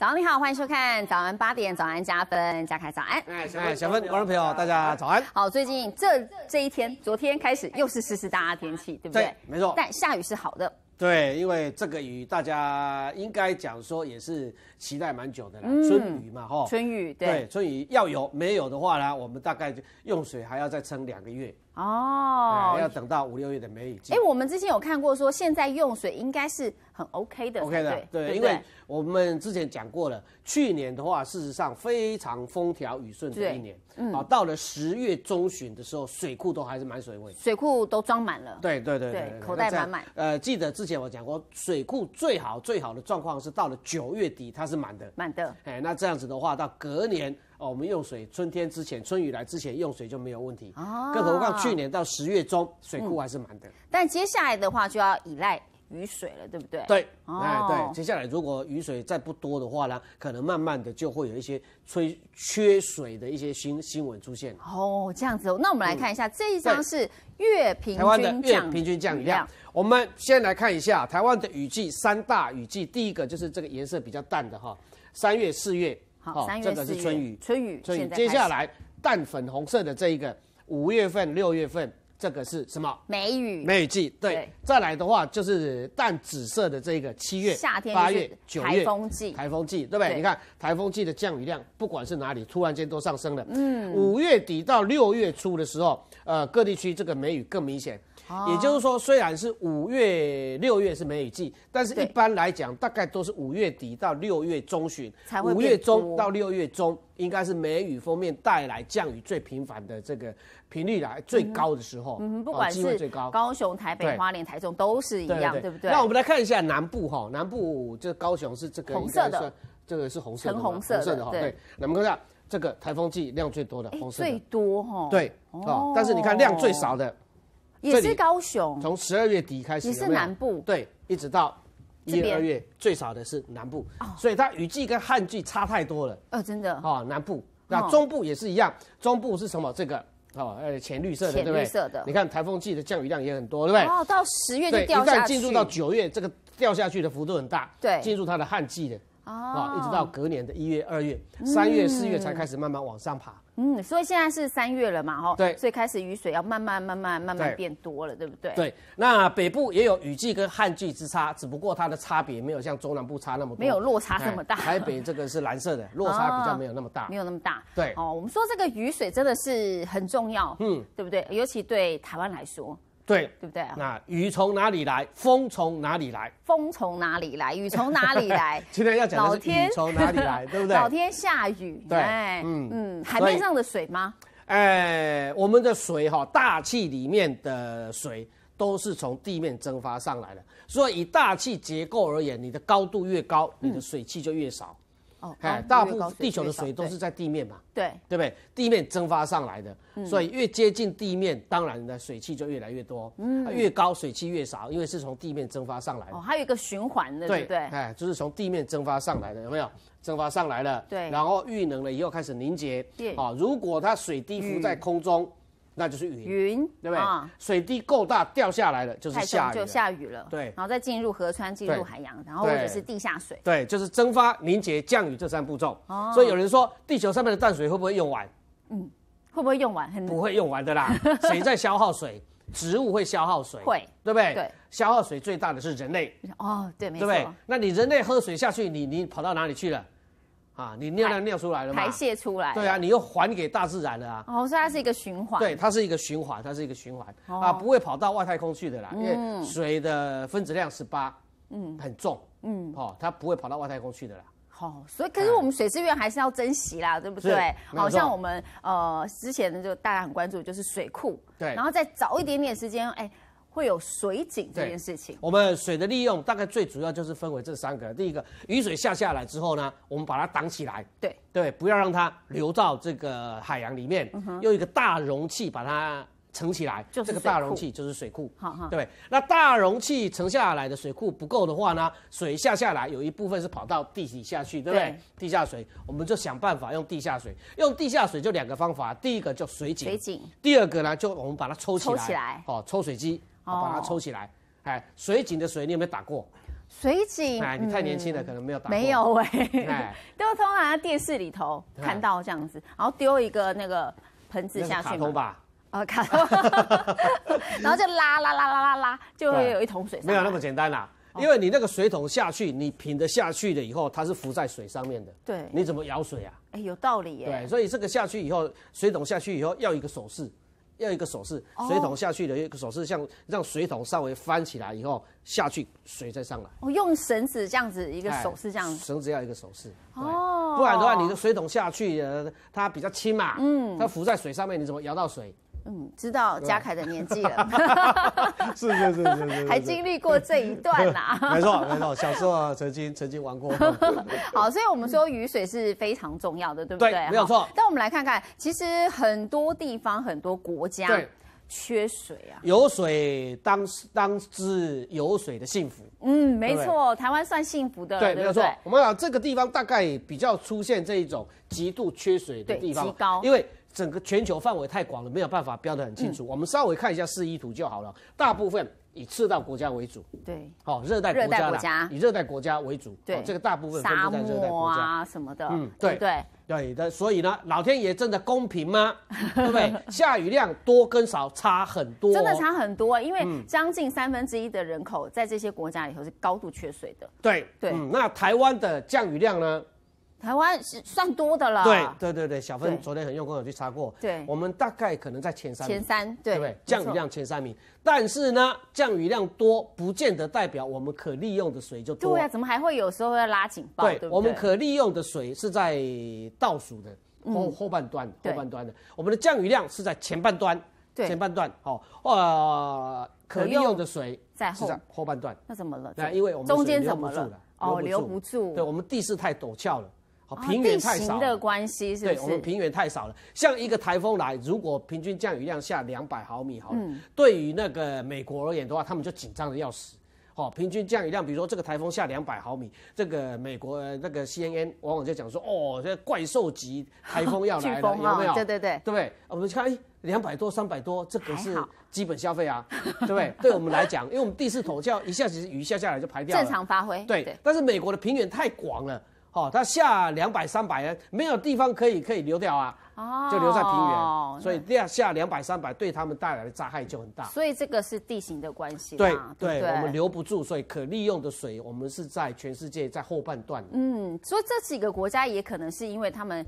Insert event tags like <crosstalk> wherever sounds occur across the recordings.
早上你好，欢迎收看早安八点，早安加分加开早安。哎，小爱、小芬，观众朋友，大家早安。好，最近这这一天，昨天开始又是湿湿哒哒天气，对不对？对，没错。但下雨是好的。对，因为这个雨，大家应该讲说也是期待蛮久的啦，春雨嘛，哈，春雨对，春雨要有，没有的话呢，我们大概就用水还要再撑两个月。哦，要等到五六月的梅雨季。哎，我们之前有看过，说现在用水应该是很 OK 的。OK 的，对，因为我们之前讲过了，去年的话，事实上非常风调雨顺的一年。嗯，啊，到了十月中旬的时候，水库都还是满水位。水库都装满了。对对对对，口袋满满。呃，记得之前我讲过，水库最好最好的状况是到了九月底，它是满的。满的。哎，那这样子的话，到隔年。哦，我们用水春天之前，春雨来之前用水就没有问题。哦，更何况去年到十月中，水库还是满的。但接下来的话就要依赖雨水了，对不对？对，哎，对。接下来如果雨水再不多的话呢，可能慢慢的就会有一些缺缺水的一些新新闻出现。哦，这样子，那我们来看一下这一张是月平均台湾的月平均降雨量。我们先来看一下台湾的雨季三大雨季，第一个就是这个颜色比较淡的哈，三月、四月。好，这个是春雨。春雨，春雨。接下来，淡粉红色的这一个五月份、六月份，这个是什么？梅雨。梅雨季。对。再来的话，就是淡紫色的这个七月、八月、九月，台风季。台风季，对不对？你看台风季的降雨量，不管是哪里，突然间都上升了。嗯。五月底到六月初的时候，呃，各地区这个梅雨更明显。也就是说，虽然是五月、六月是梅雨季，但是一般来讲，大概都是五月底到六月中旬，五月中到六月中应该是梅雨封面带来降雨最频繁的这个频率来最高的时候，嗯，不管是高雄、台北、花莲、台中都是一样，对不对？那我们来看一下南部哈，南部这高雄是这个红色的，这个是红色橙红色的哈，对。那我们看一下这个台风季量最多的红色最多哈，对哦，但是你看量最少的。也是高雄，从十二月底开始，也是南部，对，一直到一月二月最少的是南部，所以它雨季跟旱季差太多了。哦，真的，啊，南部，那中部也是一样，中部是什么？这个，哦，呃，浅绿色的，对不对？你看台风季的降雨量也很多，对对？不哦，到十月就掉下去，一旦进入到九月，这个掉下去的幅度很大，对，进入它的旱季了，哦，一直到隔年的一月二月、三月四月才开始慢慢往上爬。嗯，所以现在是三月了嘛，吼，对，所以开始雨水要慢慢、慢慢、慢慢变多了，对不对？对，那北部也有雨季跟旱季之差，只不过它的差别没有像中南部差那么多，没有落差这么大。台北这个是蓝色的，落差比较没有那么大，没有那么大。对哦，我们说这个雨水真的是很重要，嗯，对不对？尤其对台湾来说。对，对不对？那雨从哪里来？风从哪里来？风从哪里来？雨从哪里来？<laughs> 今天要讲的是老天从哪里来，<laughs> 对不对？老天下雨，对，嗯嗯，海面上的水吗？哎，我们的水哈，大气里面的水都是从地面蒸发上来的，所以以大气结构而言，你的高度越高，你的水汽就越少。哎，大部分地球的水都是在地面嘛，对对不对？地面蒸发上来的，所以越接近地面，当然的水汽就越来越多。嗯，越高水汽越少，因为是从地面蒸发上来的。哦，还有一个循环的，对对？哎，就是从地面蒸发上来的，有没有？蒸发上来了，对，然后遇冷了以后开始凝结。对，啊，如果它水滴浮在空中。那就是云，云对不对？水滴够大掉下来了，就是下雨，就下雨了。对，然后再进入河川，进入海洋，然后或者是地下水。对，就是蒸发、凝结、降雨这三步骤。哦。所以有人说，地球上面的淡水会不会用完？嗯，会不会用完？很不会用完的啦。水 <laughs> 在消耗水，植物会消耗水，会，对不对？对，消耗水最大的是人类。哦，对，没错。那你人类喝水下去，你你跑到哪里去了？啊，你尿量尿出来了，排泄出来，对啊，你又还给大自然了啊。哦，所以它是一个循环。对，它是一个循环，它是一个循环啊，不会跑到外太空去的啦，因为水的分子量是八，嗯，很重，嗯，哦，它不会跑到外太空去的啦。哦，所以可是我们水资源还是要珍惜啦，对不对？好像我们呃之前就大家很关注就是水库，对，然后再早一点点时间，哎。会有水井这件事情。我们水的利用大概最主要就是分为这三个：第一个，雨水下下来之后呢，我们把它挡起来。对对，不要让它流到这个海洋里面。用一个大容器把它盛起来，这个大容器就是水库。好好，对。那大容器盛下来的水库不够的话呢，水下下来有一部分是跑到地底下去，对不对？地下水，我们就想办法用地下水。用地下水就两个方法：第一个叫水井，水井；第二个呢，就我们把它抽起来，好，抽水机。把它抽起来，哎，水井的水你有没有打过？水井，哎，你太年轻了，可能没有打没有哎，都通常在电视里头看到这样子，然后丢一个那个盆子下去吧。啊，卡通，然后就拉拉拉拉拉拉，就会有一桶水。没有那么简单啦，因为你那个水桶下去，你品的下去了以后，它是浮在水上面的。对，你怎么舀水啊？哎，有道理耶。对，所以这个下去以后，水桶下去以后要一个手势。要一个手势，水桶下去的一个手势，像让水桶稍微翻起来以后下去，水再上来。哦，用绳子这样子一个手势，这样子。绳子要一个手势，哦。不然的话，你的水桶下去，它比较轻嘛，嗯，它浮在水上面，你怎么摇到水？嗯，知道嘉凯的年纪了，<laughs> 是是是是是，还经历过这一段啦，<laughs> 没错没错，小时候曾经曾经玩过，<laughs> 好，所以我们说雨水是非常重要的，对不对？對没有错。但我们来看看，其实很多地方、很多国家缺水啊，有水当当之有水的幸福。嗯，没错，台湾算幸福的，对，没有错。我们讲这个地方大概比较出现这一种极度缺水的地方，因为。整个全球范围太广了，没有办法标得很清楚。我们稍微看一下示意图就好了。大部分以赤道国家为主，对，好，热带国家，以热带国家为主，对，这个大部分分布在热带国家什么的，嗯，对对对，的。所以呢，老天爷真的公平吗？<laughs> 对不对？下雨量多跟少差很多，真的差很多，因为将近三分之一的人口在这些国家里头是高度缺水的，对对，嗯，那台湾的降雨量呢？台湾是算多的了。对对对对，小芬昨天很用功的去查过。对，我们大概可能在前三。前三，对不对？降雨量前三名，但是呢，降雨量多不见得代表我们可利用的水就多。对呀，怎么还会有时候要拉警报？对，我们可利用的水是在倒数的后后半段，后半段的。我们的降雨量是在前半段，前半段哦，呃，可利用的水在后后半段。那怎么了？那因为我们中间怎么了，哦，留不住。对我们地势太陡峭了。平原太少的关系，是对，我们平原太少了。像一个台风来，如果平均降雨量下两百毫米，好，对于那个美国而言的话，他们就紧张的要死。哦，平均降雨量，比如说这个台风下两百毫米，这个美国那个 CNN 往往就讲说，哦，这怪兽级台风要 <laughs> 来了，有没有？对对对，对不对？我们看，两百多、三百多，这个是基本消费啊，对不对？对我们来讲，因为我们地势陡峭，一下子雨下下来就排掉，正常发挥。对，但是美国的平原太广了。哦，它下两百三百啊，没有地方可以可以流掉啊，哦，就留在平原，所以这样下两百三百，对他们带来的灾害就很大。所以这个是地形的关系，对对，我们留不住，所以可利用的水，我们是在全世界在后半段。嗯，所以这几个国家也可能是因为他们。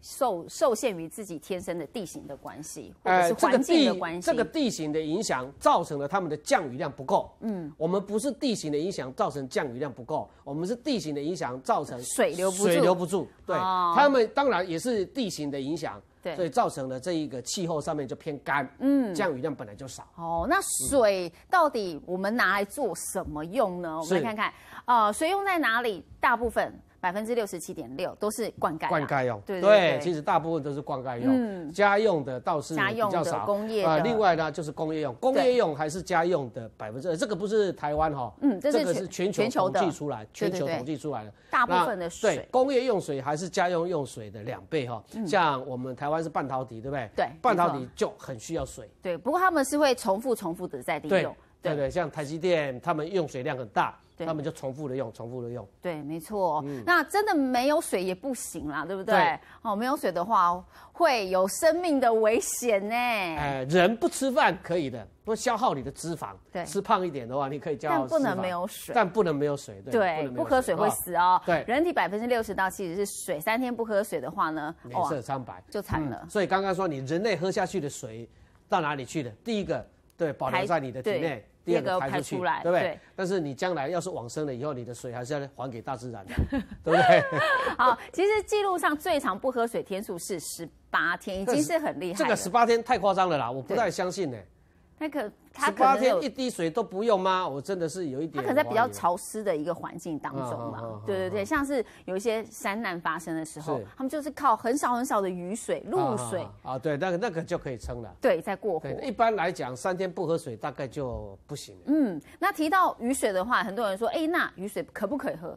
受受限于自己天生的地形的关系，或者是环境的关系，这个地形的影响造成了他们的降雨量不够。嗯，我们不是地形的影响造成降雨量不够，我们是地形的影响造成水流不水流不住。对，他们当然也是地形的影响，对，所以造成了这一个气候上面就偏干，嗯，降雨量本来就少。哦，那水到底我们拿来做什么用呢？我们来看看，呃，水用在哪里？大部分。百分之六十七点六都是灌溉，灌溉用。对对对，其实大部分都是灌溉用，家用的倒是比较少。工业啊，另外呢就是工业用，工业用还是家用的百分之这个不是台湾哈，嗯，这个是全球统计出来，全球统计出来的。大部分的水，对工业用水还是家用用水的两倍哈。像我们台湾是半导体，对不对？对，半导体就很需要水。对，不过他们是会重复重复的在利用。对对，像台积电，他们用水量很大。他们就重复的用，重复的用。对，没错。那真的没有水也不行啦，对不对？对。哦，没有水的话会有生命的危险呢。哎，人不吃饭可以的，会消耗你的脂肪。对。吃胖一点的话，你可以消耗脂但不能没有水。但不能没有水，对。对，不喝水会死哦。对，人体百分之六十到七十是水，三天不喝水的话呢，脸色苍白就惨了。所以刚刚说你人类喝下去的水到哪里去了？第一个，对，保留在你的体内。第二个排出来，对不对？但是你将来要是往生了以后，你的水还是要还给大自然的，<laughs> 对不对？<laughs> 好，其实记录上最长不喝水天数是十八天，已经是很厉害。这个十八天太夸张了啦，我不太相信呢。那个。他八天一滴水都不用吗？我真的是有一点。他可能在比较潮湿的一个环境当中嘛，对对对，像是有一些山难发生的时候，他们就是靠很少很少的雨水、露水啊，对，那个那个就可以撑了。对，在过火。一般来讲，三天不喝水大概就不行。嗯，那提到雨水的话，很多人说，哎，那雨水可不可以喝？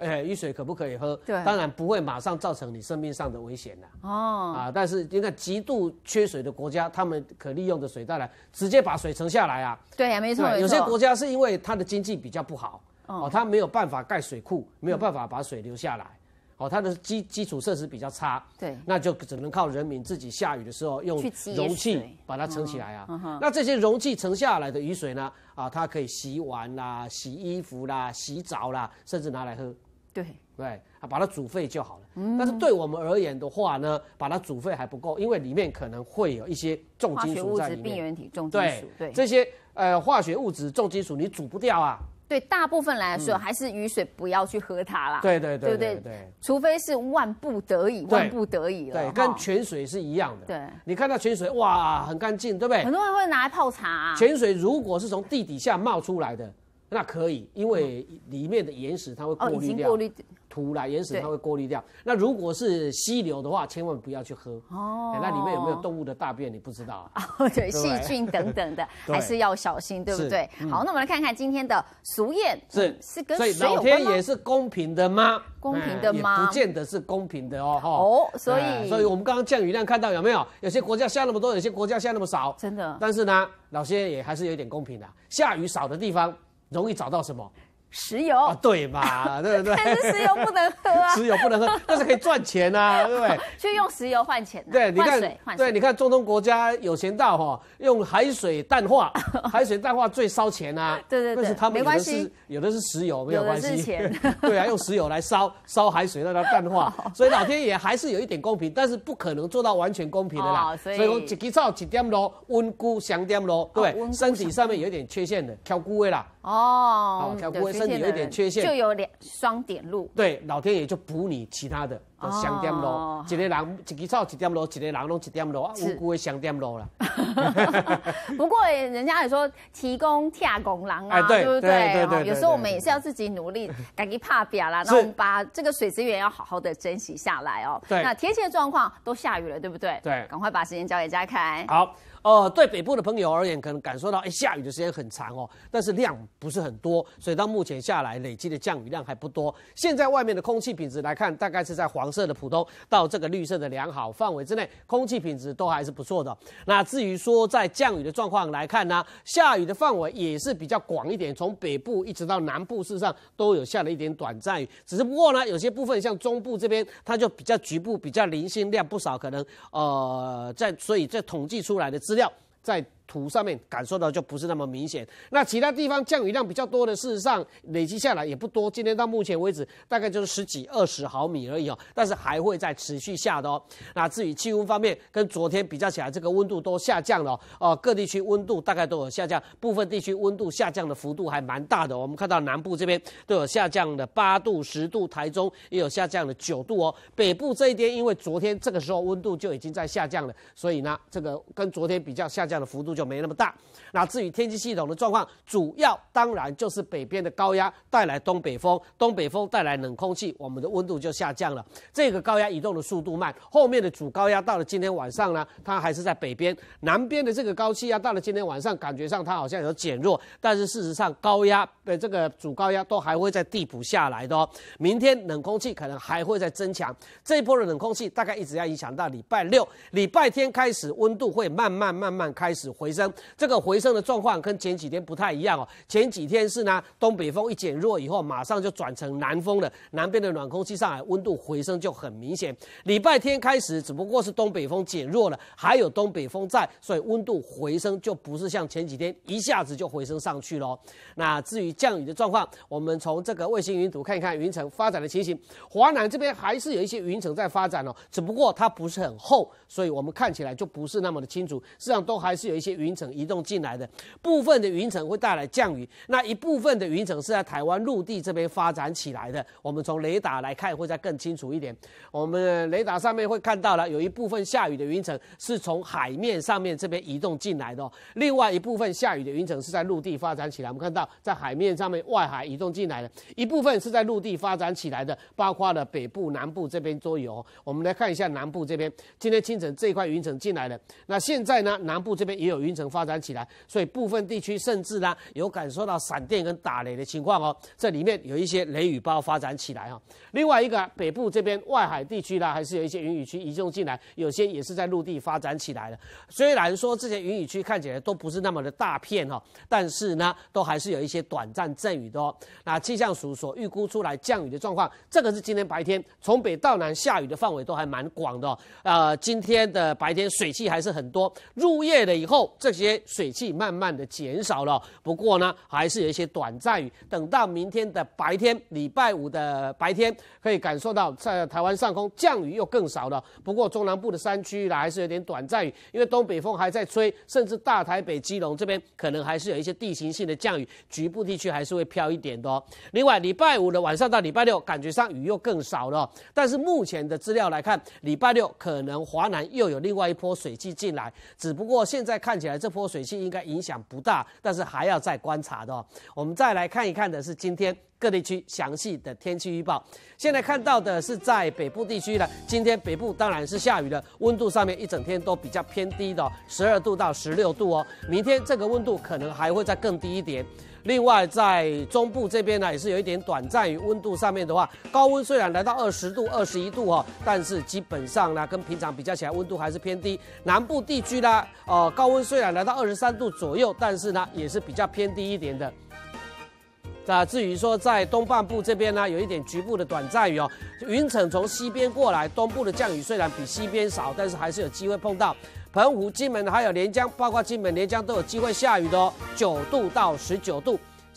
哎，雨水可不可以喝？对，当然不会马上造成你生命上的危险的哦。啊，但是你看极度缺水的国家，他们可利用的水，当来直接把水盛下来啊。对，没错。有些国家是因为它的经济比较不好，哦，它没有办法盖水库，没有办法把水留下来，哦，它的基基础设施比较差。对，那就只能靠人民自己下雨的时候用容器把它盛起来啊。那这些容器盛下来的雨水呢？啊，它可以洗碗啦、洗衣服啦、洗澡啦，甚至拿来喝。对对，把它煮沸就好了。但是对我们而言的话呢，把它煮沸还不够，因为里面可能会有一些重金属在里面。病原体、重金属、对这些呃化学物质、重金属，你煮不掉啊。对，大部分来说还是雨水不要去喝它啦。对对对对对，除非是万不得已。万不得已了。对，跟泉水是一样的。对，你看到泉水哇，很干净，对不对？很多人会拿来泡茶。泉水如果是从地底下冒出来的。那可以，因为里面的岩石它会过滤掉土壤岩石它会过滤掉。那如果是溪流的话，千万不要去喝哦。那里面有没有动物的大便？你不知道啊？<laughs> 对，细菌等等的，<laughs> 还是要小心，对不对？好，那我们来看看今天的俗谚，是是跟所老天也是公平的吗？公平的吗？不见得是公平的哦。哈。哦，所以所以我们刚刚降雨量看到有没有？有些国家下那么多，有些国家下那么少，真的。但是呢，老天也还是有点公平的，下雨少的地方。容易找到什么？石油啊，对嘛，<laughs> 对不对？但是石油不能喝啊，<laughs> 石油不能喝，但是可以赚钱呐，对不对？去用石油换钱。对，你看，对，你看中东国家有钱到哈，用海水淡化，<laughs> 海水淡化最烧钱呐，对对对。是他系，有的是有的是石油，没有关系。对啊，用石油来烧烧海水，让它淡化。所以老天爷还是有一点公平，但是不可能做到完全公平的啦。所以一枝兆一点咯，温故降点咯，对对？身体上面有一点缺陷的，挑骨位啦。哦，好，不身体有一点缺陷，就有两双点路。对，老天爷就补你其他的双点路，一个人一己造一点路，一个人拢一点路，无辜的双点路啦。<laughs> <laughs> 不过人家也说提供天工郎啊，对不对？有时候我们也是要自己努力，赶紧怕表啦。那我们把这个水资源要好好的珍惜下来哦。对，那天气的状况都下雨了，对不对？对，赶快把时间交给嘉凯。好。呃，对北部的朋友而言，可能感受到哎下雨的时间很长哦，但是量不是很多，所以到目前下来累积的降雨量还不多。现在外面的空气品质来看，大概是在黄色的普通到这个绿色的良好范围之内，空气品质都还是不错的。那至于说在降雨的状况来看呢，下雨的范围也是比较广一点，从北部一直到南部市上都有下了一点短暂雨，只不过呢，有些部分像中部这边，它就比较局部、比较零星，量不少，可能呃在所以这统计出来的。资料在。图上面感受到就不是那么明显。那其他地方降雨量比较多的，事实上累积下来也不多。今天到目前为止大概就是十几二十毫米而已哦。但是还会再持续下的哦。那至于气温方面，跟昨天比较起来，这个温度都下降了哦。呃，各地区温度大概都有下降，部分地区温度下降的幅度还蛮大的。我们看到南部这边都有下降的八度十度，台中也有下降的九度哦。北部这一边因为昨天这个时候温度就已经在下降了，所以呢，这个跟昨天比较下降的幅度就。就没那么大。那至于天气系统的状况，主要当然就是北边的高压带来东北风，东北风带来冷空气，我们的温度就下降了。这个高压移动的速度慢，后面的主高压到了今天晚上呢，它还是在北边。南边的这个高气压到了今天晚上，感觉上它好像有减弱，但是事实上高压的这个主高压都还会在地补下来的。哦。明天冷空气可能还会再增强，这一波的冷空气大概一直要影响到礼拜六、礼拜天开始，温度会慢慢慢慢开始回。回升，这个回升的状况跟前几天不太一样哦。前几天是呢，东北风一减弱以后，马上就转成南风了，南边的暖空气上来，温度回升就很明显。礼拜天开始，只不过是东北风减弱了，还有东北风在，所以温度回升就不是像前几天一下子就回升上去了。那至于降雨的状况，我们从这个卫星云图看一看云层发展的情形。华南这边还是有一些云层在发展哦，只不过它不是很厚，所以我们看起来就不是那么的清楚。实际上都还是有一些。云层移动进来的部分的云层会带来降雨，那一部分的云层是在台湾陆地这边发展起来的。我们从雷达来看会再更清楚一点。我们雷达上面会看到了有一部分下雨的云层是从海面上面这边移动进来的，另外一部分下雨的云层是在陆地发展起来。我们看到在海面上面外海移动进来的一部分是在陆地发展起来的，包括了北部、南部这边都有。我们来看一下南部这边，今天清晨这一块云层进来的，那现在呢南部这边也有。云层发展起来，所以部分地区甚至呢有感受到闪电跟打雷的情况哦。这里面有一些雷雨包发展起来哈。另外一个北部这边外海地区啦，还是有一些云雨区移动进来，有些也是在陆地发展起来的。虽然说这些云雨区看起来都不是那么的大片哈，但是呢，都还是有一些短暂阵雨的哦。那气象署所预估出来降雨的状况，这个是今天白天从北到南下雨的范围都还蛮广的呃，今天的白天水汽还是很多，入夜了以后。这些水汽慢慢的减少了，不过呢，还是有一些短暂雨。等到明天的白天，礼拜五的白天，可以感受到在台湾上空降雨又更少了。不过中南部的山区呢，还是有点短暂雨，因为东北风还在吹，甚至大台北、基隆这边可能还是有一些地形性的降雨，局部地区还是会飘一点的。另外，礼拜五的晚上到礼拜六，感觉上雨又更少了。但是目前的资料来看，礼拜六可能华南又有另外一波水汽进来，只不过现在看。起来，这波水气应该影响不大，但是还要再观察的哦。我们再来看一看的是今天各地区详细的天气预报。现在看到的是在北部地区了，今天北部当然是下雨的，温度上面一整天都比较偏低的，十二度到十六度哦。明天这个温度可能还会再更低一点。另外，在中部这边呢，也是有一点短暂雨。温度上面的话，高温虽然来到二十度、二十一度哈，但是基本上呢，跟平常比较起来，温度还是偏低。南部地区呢，呃，高温虽然来到二十三度左右，但是呢，也是比较偏低一点的。那至于说在东半部这边呢，有一点局部的短暂雨哦，云层从西边过来，东部的降雨虽然比西边少，但是还是有机会碰到。澎湖、金门还有连江，包括金门、连江都有机会下雨的哦，九度到十九度。